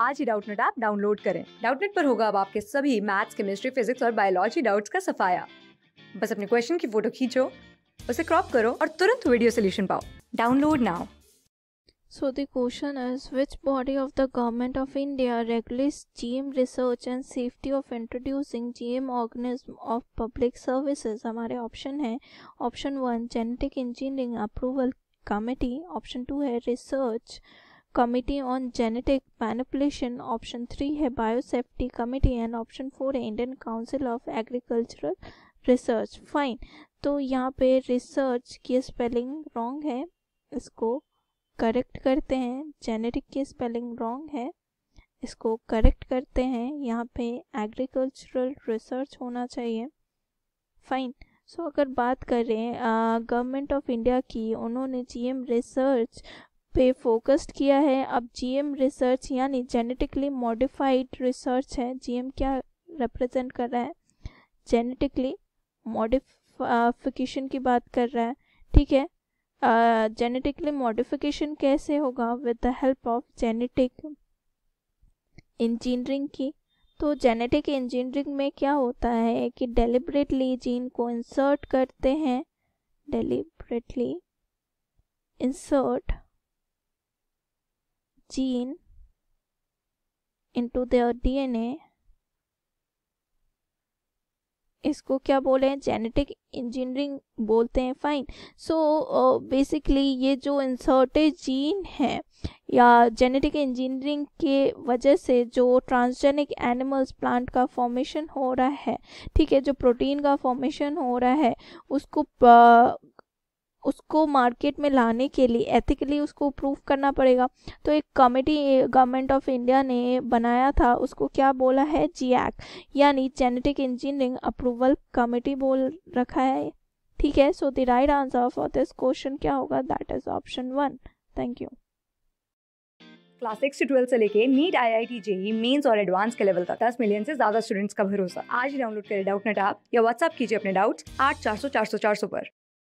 आज ही Doubtnut app download करें डाउटनेट पर होगा अब आपके सभी मैथ्स केमिस्ट्री फिजिक्स और बायोलॉजी डाउट्स का सफाया बस अपने क्वेश्चन की फोटो खींचो उसे क्रॉप करो और तुरंत वीडियो सोल्यूशन पाओ download now So the question is which body of the government of India regulates GM research and safety of introducing GM organism of public services हमारे ऑप्शन है option one genetic engineering approval committee option two है research committee on genetic manipulation option three है biosafety committee and option four है Indian council of agricultural research fine तो यहाँ पे research की spelling wrong है इसको करेक्ट करते हैं जेनेटिक की स्पेलिंग रॉन्ग है इसको करेक्ट करते हैं यहाँ पे एग्रीकल्चरल रिसर्च होना चाहिए फाइन सो so, अगर बात करें गवर्नमेंट ऑफ इंडिया की उन्होंने जीएम रिसर्च पे फोकस्ड किया है अब जीएम रिसर्च यानी जेनेटिकली मॉडिफाइड रिसर्च है जीएम क्या रिप्रेजेंट कर रहा है जेनेटिकली मॉडिफिकेशन की बात कर रहा है ठीक है जेनेटिकली मॉडिफिकेशन कैसे होगा with the help of genetic engineering की तो जेनेटिक इंजीनियरिंग में क्या होता है कि डेलीबरेटली जीन को इंसर्ट करते हैं deliberately insert gene into their DNA इसको क्या बोले जेनेटिक इंजीनियरिंग बोलते हैं फाइन सो बेसिकली ये जो इंसर्टेड जीन है या जेनेटिक इंजीनियरिंग के वजह से जो ट्रांसजेनिक एनिमल्स प्लांट का फॉर्मेशन हो रहा है ठीक है जो प्रोटीन का फॉर्मेशन हो रहा है उसको uh, उसको मार्केट में लाने के लिए एथिकली उसको प्रूव करना पड़ेगा तो एक कमेटी गवर्नमेंट ऑफ इंडिया ने बनाया था उसको क्या बोला है जी यानी जेनेटिक इंजीनियरिंग अप्रूवल कमेटी बोल रखा है ठीक है so the right answer for this question क्या होगा that is option one thank you class six से ट्वेल्थ से लेके NEET I I T JEE mains और एडवांस के लेवल तक दस मिलियन से ज्यादा स्टूडेंट्स का भरोसा आज डाउनलोड करें डाउट नेट ऐप या व्हाट्सअप कीजिए अपने डाउट्स आठ चार सौ चार सौ चार सौ पर